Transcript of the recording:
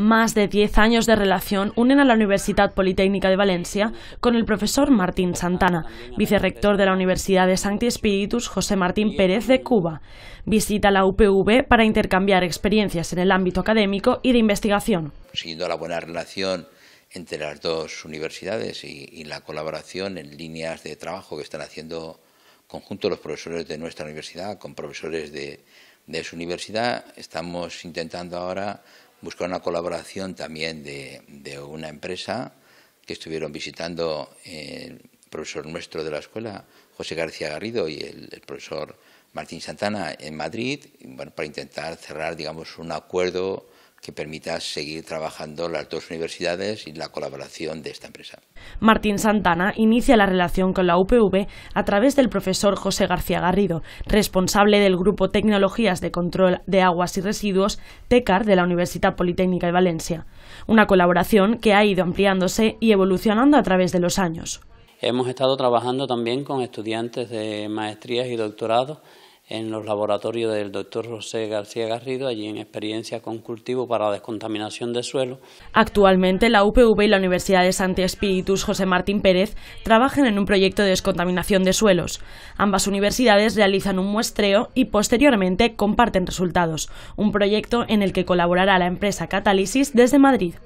Más de 10 años de relación unen a la Universidad Politécnica de Valencia con el profesor Martín Santana, vicerrector de la Universidad de Sancti Espíritus, José Martín Pérez de Cuba. Visita la UPV para intercambiar experiencias en el ámbito académico y de investigación. Siguiendo la buena relación entre las dos universidades y, la colaboración en líneas de trabajo que están haciendo conjunto los profesores de nuestra universidad con profesores de su universidad, estamos intentando ahora buscó una colaboración también de, una empresa que estuvieron visitando eh, profesor nuestro de la escuela, José García Garrido, y el, profesor Martín Santana en Madrid, para intentar cerrar, digamos, un acuerdo que permita seguir trabajando las dos universidades y la colaboración de esta empresa. Martín Santana inicia la relación con la UPV a través del profesor José García Garrido, responsable del Grupo Tecnologías de Control de Aguas y Residuos, TECAR, de la Universidad Politécnica de Valencia. Una colaboración que ha ido ampliándose y evolucionando a través de los años. Hemos estado trabajando también con estudiantes de maestrías y doctorados en los laboratorios del doctor José García Garrido, allí en experiencia con cultivo para descontaminación de suelo. Actualmente la UPV y la Universidad de Santi Espíritus José Martín Pérez trabajan en un proyecto de descontaminación de suelos. Ambas universidades realizan un muestreo y posteriormente comparten resultados, un proyecto en el que colaborará la empresa Catálisis desde Madrid.